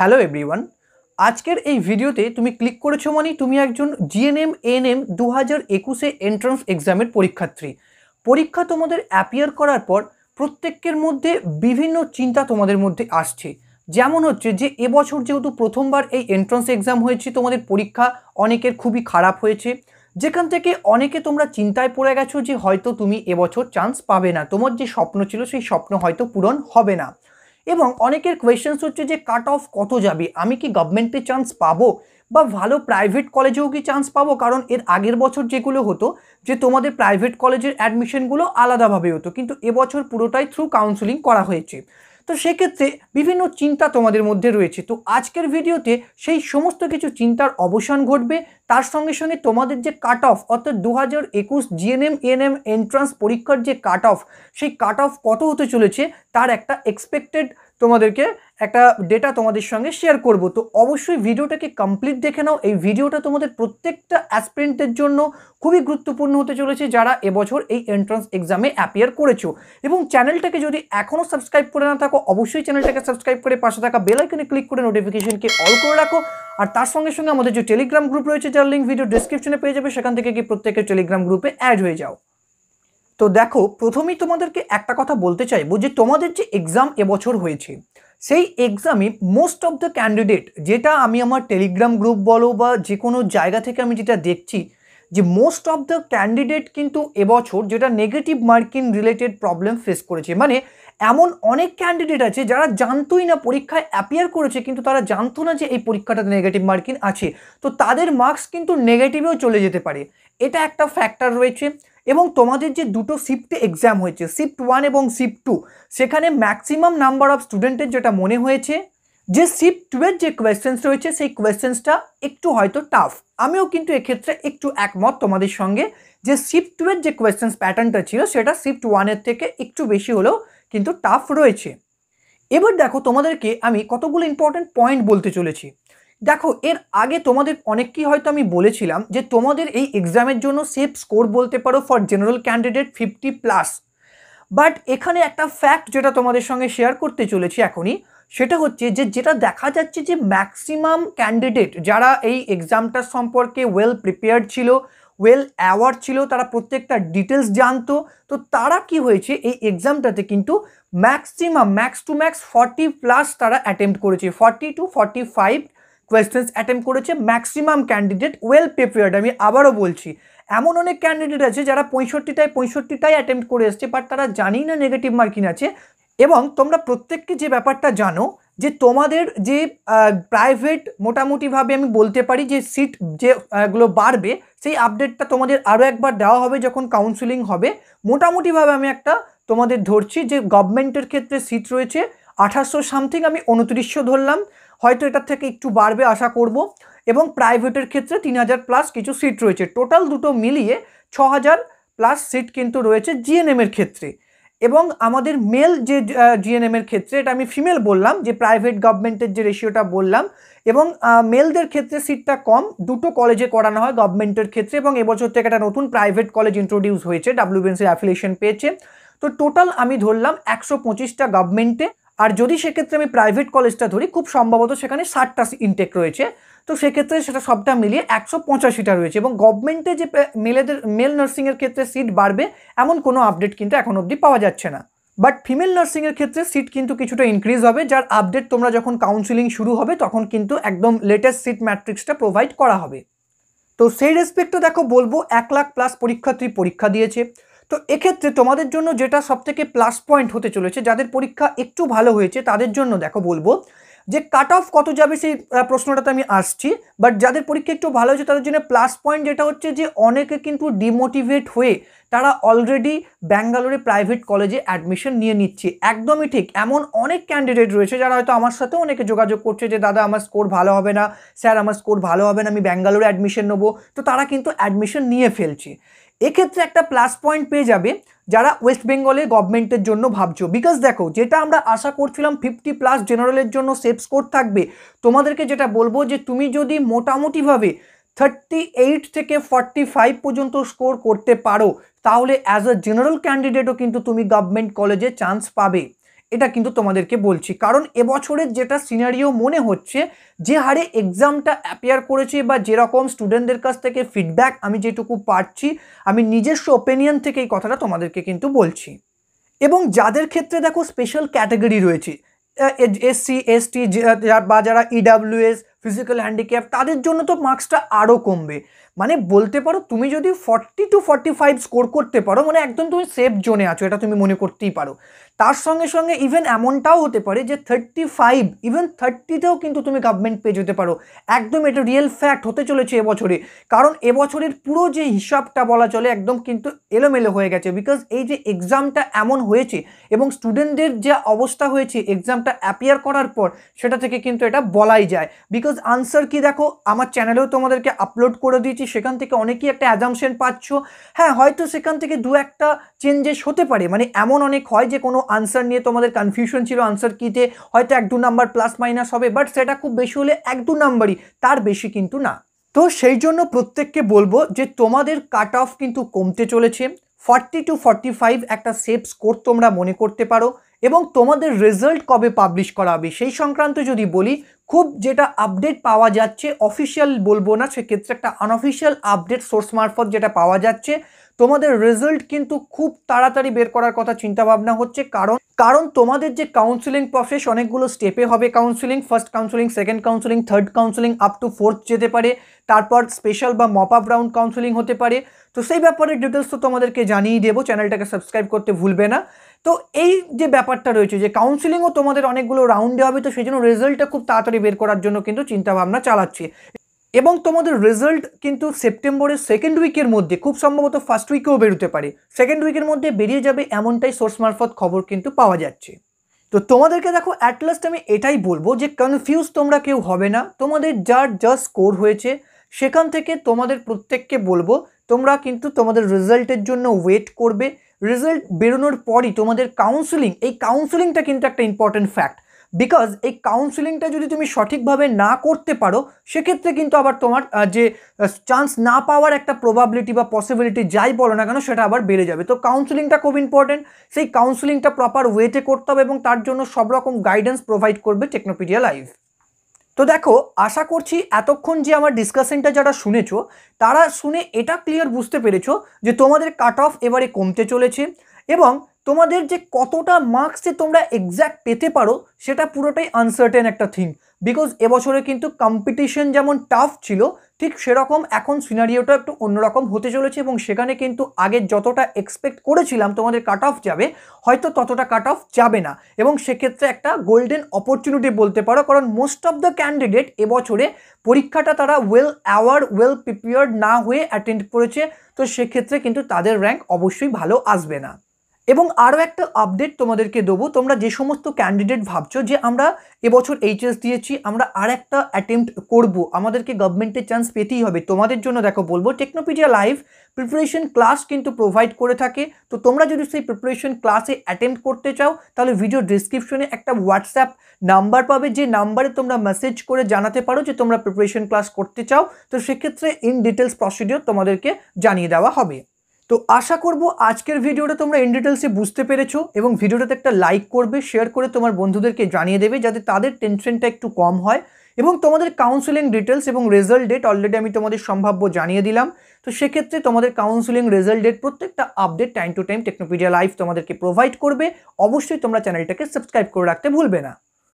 hello everyone আজকের এই ভিডিওতে তুমি ক্লিক করেছো মানে তুমি একজন জিএনএম এএনএম দু হাজার একুশে এন্ট্রান্স এক্সামের পরীক্ষার্থী পরীক্ষা তোমাদের অ্যাপিয়ার করার পর প্রত্যেকের মধ্যে বিভিন্ন চিন্তা তোমাদের মধ্যে আসছে যেমন হচ্ছে যে এবছর যেহেতু প্রথমবার এই এন্ট্রান্স এক্সাম হয়েছে তোমাদের পরীক্ষা অনেকের খুবই খারাপ হয়েছে যেখান থেকে অনেকে তোমরা চিন্তায় পড়ে গেছো যে হয়তো তুমি এবছর চান্স পাবে না তোমার যে স্বপ্ন ছিল সেই স্বপ্ন হয়তো পূরণ হবে না এবং অনেকের কোয়েশ্চেন্স হচ্ছে যে কাট অফ কত যাবে আমি কি গভর্নমেন্টে চান্স পাবো বা ভালো প্রাইভেট কলেজেও কি চান্স পাবো কারণ এর আগের বছর যেগুলো হতো যে তোমাদের প্রাইভেট কলেজের অ্যাডমিশনগুলো আলাদাভাবে হতো কিন্তু এবছর পুরোটাই থ্রু কাউন্সিলিং করা হয়েছে তো সেক্ষেত্রে বিভিন্ন চিন্তা তোমাদের মধ্যে রয়েছে তো আজকের ভিডিওতে সেই সমস্ত কিছু চিন্তার অবসান ঘটবে তার সঙ্গে সঙ্গে তোমাদের যে কাট অফ অর্থাৎ দু হাজার একুশ জিএনএম এনএম এন্ট্রান্স পরীক্ষার যে কাট অফ সেই কাট অফ কত হতে চলেছে তার একটা এক্সপেক্টেড তোমাদেরকে একটা ডেটা তোমাদের সঙ্গে শেয়ার করব তো অবশ্যই ভিডিওটাকে কমপ্লিট দেখে নাও এই ভিডিওটা তোমাদের প্রত্যেকটা অ্যাসপিরেন্টের জন্য খুবই গুরুত্বপূর্ণ হতে চলেছে যারা এবছর এই এন্ট্রান্স এক্সামে অ্যাপিয়ার করেছো এবং চ্যানেলটাকে যদি এখনও সাবস্ক্রাইব করে না থাকো অবশ্যই চ্যানেলটাকে সাবস্ক্রাইব করে পাশে থাকা বেলাইকনে ক্লিক করে নোটিফিকেশনকে অল করে রাখো আর তার সঙ্গে সঙ্গে আমাদের যে টেলিগ্রাম গ্রুপ রয়েছে যার লিঙ্ক ভিডিও ডিসক্রিপশনে পেয়ে যাবে সেখান থেকে কি প্রত্যেকের টেলিগ্রাম গ্রুপে অ্যাড হয়ে যাও তো দেখো প্রথমেই তোমাদেরকে একটা কথা বলতে চাইবো যে তোমাদের যে এক্সাম এবছর হয়েছে সেই এক্সামে মোস্ট অফ দ্য ক্যান্ডিডেট যেটা আমি আমার টেলিগ্রাম গ্রুপ বলো বা যে কোনো জায়গা থেকে আমি যেটা দেখছি যে মোস্ট অফ দ্য ক্যান্ডিডেট কিন্তু এবছর যেটা negative marking related problem face করেছে মানে এমন অনেক ক্যান্ডিডেট আছে যারা জানতোই না পরীক্ষায় অ্যাপিয়ার করেছে কিন্তু তারা জানতো না যে এই পরীক্ষাটাতে নেগেটিভ মার্কিং আছে তো তাদের মার্কস কিন্তু নেগেটিভেও চলে যেতে পারে এটা একটা ফ্যাক্টর রয়েছে এবং তোমাদের যে দুটো শিফটে এক্সাম হয়েছে শিফট ওয়ান এবং শিফট টু সেখানে ম্যাক্সিমাম নাম্বার অফ স্টুডেন্টের যেটা মনে হয়েছে যে শিফট টুয়ের যে কোয়েশ্চেন্স রয়েছে সেই কোয়েশ্চেন্সটা একটু হয়তো টাফ আমিও কিন্তু এক্ষেত্রে একটু একমত তোমাদের সঙ্গে যে শিফট টুয়ের যে কোয়েশ্চেন্স প্যাটার্নটা ছিল সেটা শিফট ওয়ানের থেকে একটু বেশি হলেও কিন্তু টাফ রয়েছে এবার দেখো তোমাদেরকে আমি কতগুলো ইম্পর্ট্যান্ট পয়েন্ট বলতে চলেছি দেখো এর আগে তোমাদের অনেককেই হয়তো আমি বলেছিলাম যে তোমাদের এই এক্সামের জন্য সেফ স্কোর বলতে পারো for general candidate fifty plus but এখানে একটা ফ্যাক্ট যেটা তোমাদের সঙ্গে শেয়ার করতে চলেছি এখনই সেটা হচ্ছে যে যেটা দেখা যাচ্ছে যে ম্যাক্সিমাম ক্যান্ডিডেট যারা এই এক্সামটার সম্পর্কে ওয়েল প্রিপেয়ার্ড ছিল ওয়েল অ্যাওয়ার্ড ছিল তারা প্রত্যেকটা ডিটেলস জানতো তো তারা কি হয়েছে এই এক্সামটাতে কিন্তু maximum max to max forty plus তারা অ্যাটেম্প করেছে forty to forty five questions attempt করেছে ম্যাক্সিমাম ক্যান্ডিডেট ওয়েল প্রিপেয়ার্ড আমি আবারও বলছি এমন অনেক ক্যান্ডিডেট আছে যারা পঁয়ষট্টিটায় পঁয়ষট্টিটাই অ্যাটেম্প করে এসছে বাট তারা জানেই না নেগেটিভ মার্কিং আছে এবং তোমরা প্রত্যেককে যে ব্যাপারটা জানো যে তোমাদের যে প্রাইভেট মোটামুটিভাবে আমি বলতে পারি যে সিট যেগুলো বাড়বে সেই আপডেটটা তোমাদের আরও একবার দেওয়া হবে যখন কাউন্সিলিং হবে মোটামুটিভাবে আমি একটা তোমাদের ধরছি যে গভর্নমেন্টের ক্ষেত্রে সিট রয়েছে আঠাশশো সামথিং আমি উনত্রিশশো ধরলাম হয়তো এটার থেকে একটু বাড়বে আশা করব এবং প্রাইভেটের ক্ষেত্রে তিন হাজার প্লাস কিছু সিট রয়েছে টোটাল দুটো মিলিয়ে ছ হাজার প্লাস সিট কিন্তু রয়েছে জিএনএমের ক্ষেত্রে এবং আমাদের মেল যে জিএনএমের ক্ষেত্রে এটা আমি ফিমেল বললাম যে প্রাইভেট গভর্নমেন্টের যে রেশিওটা বললাম এবং মেলদের ক্ষেত্রে সিটটা কম দুটো কলেজে করানো হয় গভর্নমেন্টের ক্ষেত্রে এবং এবছর থেকে একটা নতুন প্রাইভেট কলেজ ইন্ট্রোডিউস হয়েছে ডাব্লিউবিএনসির অ্যাফিলিয়েশন পেয়েছে তো টোটাল আমি ধরলাম একশো পঁচিশটা গভর্নমেন্টে আর যদি সেক্ষেত্রে আমি প্রাইভেট কলেজটা ধরি খুব সম্ভবত সেখানে ষাটটা ইনটেক রয়েছে তো সেক্ষেত্রে সেটা সবটা মিলিয়ে একশো পঁচাশিটা রয়েছে এবং গভর্নমেন্টে যে মেলেদের মেল নার্সিংয়ের ক্ষেত্রে সিট বাড়বে এমন কোনো আপডেট কিন্তু এখন অবধি পাওয়া যাচ্ছে না বাট ফিমেল নার্সিংয়ের ক্ষেত্রে সিট কিন্তু কিছুটা ইনক্রিজ হবে যার আপডেট তোমরা যখন কাউন্সিলিং শুরু হবে তখন কিন্তু একদম লেটেস্ট সিট ম্যাট্রিক্সটা প্রোভাইড করা হবে তো সেই রেসপেক্টে দেখো বলবো এক লাখ প্লাস পরীক্ষার্থী পরীক্ষা দিয়েছে তো এক্ষেত্রে তোমাদের জন্য যেটা সবথেকে প্লাস পয়েন্ট হতে চলেছে যাদের পরীক্ষা একটু ভালো হয়েছে তাদের জন্য দেখো বলবো যে কাট অফ কত যাবে সেই প্রশ্নটাতে আমি আসছি বাট যাদের পরীক্ষা একটু ভালো হয়েছে তাদের জন্য প্লাস পয়েন্ট যেটা হচ্ছে যে অনেকে কিন্তু ডিমোটিভেট হয়ে তারা অলরেডি ব্যাঙ্গালোরে প্রাইভেট কলেজে অ্যাডমিশন নিয়ে নিচ্ছে একদমই ঠিক এমন অনেক ক্যান্ডিডেট রয়েছে যারা হয়তো আমার সাথে অনেকে যোগাযোগ করছে যে দাদা আমার স্কোর ভালো হবে না স্যার আমার স্কোর ভালো হবে না আমি ব্যাঙ্গালোরে অ্যাডমিশন নেবো তো তারা কিন্তু অ্যাডমিশন নিয়ে ফেলছে এক্ষেত্রে একটা প্লাস পয়েন্ট পেয়ে যাবে যারা ওয়েস্ট বেঙ্গলে গভর্নমেন্টের জন্য ভাবছো বিকজ দেখো যেটা আমরা আশা করছিলাম ফিফটি প্লাস জেনারেলের জন্য সেফ স্কোর থাকবে তোমাদেরকে যেটা বলবো যে তুমি যদি মোটামুটিভাবে থার্টি এইট থেকে ফর্টি ফাইভ পর্যন্ত স্কোর করতে পারো তাহলে অ্যাজ আ জেনারেল ক্যান্ডিডেটও কিন্তু তুমি গভর্নমেন্ট কলেজে চান্স পাবে এটা কিন্তু তোমাদেরকে বলছি কারণ এবছরের যেটা সিনারিও মনে হচ্ছে যে হারে এক্সামটা অ্যাপিয়ার করেছে বা যেরকম স্টুডেন্টদের কাছ থেকে ফিডব্যাক আমি যেটুকু পাচ্ছি আমি নিজস্ব ওপিনিয়ন থেকে এই কথাটা তোমাদেরকে কিন্তু বলছি এবং যাদের ক্ষেত্রে দেখো স্পেশাল ক্যাটাগরি রয়েছে এসসি এসটি বা যারা ইডাব্লিউএস ফিজিক্যাল হ্যান্ডিক্যাপ তাদের জন্য তো মার্কসটা আরও কমবে মানে বলতে পারো তুমি যদি forty to forty five score করতে পারো মানে একদম তুমি সেফ জোনে আছো এটা তুমি মনে করতেই পারো তার সঙ্গে সঙ্গে ইভেন এমনটাও হতে পারে যে থার্টি ফাইভ ইভেন থার্টিতেও কিন্তু তুমি গভর্নমেন্ট পেয়ে যেতে পারো একদম এটা রিয়েল ফ্যাক্ট হতে চলেছে এবছরে কারণ এবছরের পুরো যে হিসাবটা বলা চলে একদম কিন্তু এলোমেলো হয়ে গেছে বিকজ এই যে এক্সামটা এমন হয়েছে এবং স্টুডেন্টদের যে অবস্থা হয়েছে এক্সামটা অ্যাপিয়ার করার পর সেটা থেকে কিন্তু এটা বলাই যায় বিকজ আনসার কি দেখো আমার চ্যানেলেও তোমাদেরকে আপলোড করে দিয়েছি সেখান থেকে অনেকেই একটা অ্যাজামশন পাচ্ছ হ্যাঁ হয়তো সেখান থেকে দু একটা চেঞ্জেস হতে পারে মানে এমন অনেক হয় যে কোনো আনসার নিয়ে তোমাদের কনফিউশন ছিল আনসার কিতে হয়তো এক দু নাম্বার প্লাস মাইনাস হবে বাট সেটা খুব বেশি হলে এক দু নাম্বারই তার বেশি কিন্তু না তো সেই জন্য প্রত্যেককে বলবো যে তোমাদের কাট অফ কিন্তু কমতে চলেছে ফর্টি টু ফর্টি ফাইভ একটা সেফ স্কোর তোমরা মনে করতে পারো এবং তোমাদের রেজাল্ট কবে পাবলিশ করা হবে সেই সংক্রান্ত যদি বলি খুব যেটা আপডেট পাওয়া যাচ্ছে অফিসিয়াল বলবো না সেক্ষেত্রে একটা আনঅফিসিয়াল আপডেট সোর্স মারফত যেটা পাওয়া যাচ্ছে তোমাদের রেজাল্ট কিন্তু খুব তাড়াতাড়ি বের করার কথা চিন্তাভাবনা হচ্ছে কারণ কারণ তোমাদের যে কাউন্সিলিং প্রসেস অনেকগুলো স্টেপে হবে counselling first counselling second counselling third counselling up to fourth যেতে পারে তারপর স্পেশাল বা মপ আপ রাউন্ড কাউন্সিলিং হতে পারে তো সেই ব্যাপারে ডিটেলস তো তোমাদেরকে জানিয়ে দেবো চ্যানেলটাকে সাবস্ক্রাইব করতে ভুলবে না তো এই যে ব্যাপারটা রয়েছে যে কাউন্সিলিংও তোমাদের অনেকগুলো রাউন্ডে হবে তো সেই জন্য রেজাল্টটা খুব তাড়াতাড়ি বের করার জন্য কিন্তু চিন্তাভাবনা চালাচ্ছি এবং তোমাদের রেজাল্ট কিন্তু সেপ্টেম্বরের সেকেন্ড উইকের মধ্যে খুব সম্ভবত ফার্স্ট উইকেও বেরোতে পারে সেকেন্ড উইকের মধ্যে বেরিয়ে যাবে এমনটাই সোর্স মারফত খবর কিন্তু পাওয়া যাচ্ছে তো তোমাদেরকে দেখো অ্যাটলাস্ট আমি এটাই বলবো যে কনফিউজ তোমরা কেউ হবে না তোমাদের যার যা স্কোর হয়েছে সেখান থেকে তোমাদের প্রত্যেককে বলবো তোমরা কিন্তু তোমাদের রেজাল্টের জন্য ওয়েট করবে রেজাল্ট বেরোনোর পরই তোমাদের কাউন্সিলিং এই কাউন্সিলিংটা কিন্তু একটা ইম্পর্টেন্ট ফ্যাক্ট বিকজ এই কাউন্সিলিংটা যদি তুমি সঠিকভাবে না করতে পারো সেক্ষেত্রে কিন্তু আবার তোমার যে চান্স না পাওয়ার একটা প্রবাবিলিটি বা পসিবিলিটি যাই বলো না কেন সেটা আবার বেড়ে যাবে তো কাউন্সিলিংটা খুব ইম্পর্টেন্ট সেই কাউন্সিলিংটা প্রপার ওয়েতে করতে হবে এবং তার জন্য সব রকম গাইডেন্স প্রোভাইড করবে টেকনোপিডিয়া লাইভ তো দেখো আশা করছি এতক্ষণ যে আমার ডিসকাশনটা যারা শুনেছো তারা শুনে এটা ক্লিয়ার বুঝতে পেরেছো যে তোমাদের কাট অফ এবারে কমতে চলেছে এবং তোমাদের যে কতটা মার্কসে তোমরা এক্স্যাক্ট পেতে পারো সেটা পুরোটাই আনসার্টেন একটা থিং বিকজ এবছরে কিন্তু কম্পিটিশন যেমন টাফ ছিল ঠিক সেরকম এখন সিনারিওটা একটু অন্যরকম হতে চলেছে এবং সেখানে কিন্তু আগে যতটা এক্সপেক্ট করেছিলাম তোমাদের কাট অফ যাবে হয়তো ততটা কাট অফ যাবে না এবং সেক্ষেত্রে একটা গোল্ডেন অপরচুনিটি বলতে পারো কারণ মোস্ট অফ দ্য ক্যান্ডিডেট এবছরে পরীক্ষাটা তারা ওয়েল অ্যাওয়ার ওয়েল প্রিপেয়ার্ড না হয়ে অ্যাটেন্ড করেছে তো সেক্ষেত্রে কিন্তু তাদের র্যাঙ্ক অবশ্যই ভালো আসবে না এবং আরও একটা আপডেট তোমাদেরকে দেবো তোমরা যে সমস্ত ক্যান্ডিডেট ভাবছো যে আমরা এবছর এইচএস দিয়েছি আমরা আর একটা অ্যাটেম্প্ট করবো আমাদেরকে গভর্নমেন্টের চান্স পেতেই হবে তোমাদের জন্য দেখো বলবো টেকনোপিডিয়া লাইভ প্রিপারেশন ক্লাস কিন্তু প্রোভাইড করে থাকে তো তোমরা যদি সেই প্রিপারেশন ক্লাসে অ্যাটেম্প্ট করতে চাও তাহলে ভিডিও ডিসক্রিপশনে একটা হোয়াটসঅ্যাপ নাম্বার পাবে যে নাম্বারে তোমরা মেসেজ করে জানাতে পারো যে তোমরা প্রিপারেশন ক্লাস করতে চাও তো সেক্ষেত্রে ইন ডিটেলস প্রসিডিওর তোমাদেরকে জানিয়ে দেওয়া হবে তো আশা করব আজকের ভিডিওটা তোমরা ইন ডিটেলসে বুঝতে পেরেছো এবং ভিডিওটাতে একটা লাইক করবে শেয়ার করে তোমার বন্ধুদেরকে জানিয়ে দেবে যাতে তাদের টেনশনটা একটু কম হয় এবং তোমাদের কাউন্সেলিং ডিটেলস এবং রেজাল্ট ডেট অলরেডি আমি তোমাদের সম্ভাব্য জানিয়ে দিলাম তো সেক্ষেত্রে তোমাদের কাউন্সেলিং রেজাল্ট ডেট প্রত্যেকটা update time to time Technopedia live তোমাদেরকে প্রোভাইড করবে অবশ্যই তোমরা চ্যানেলটাকে সাবস্ক্রাইব করে রাখতে ভুলবে না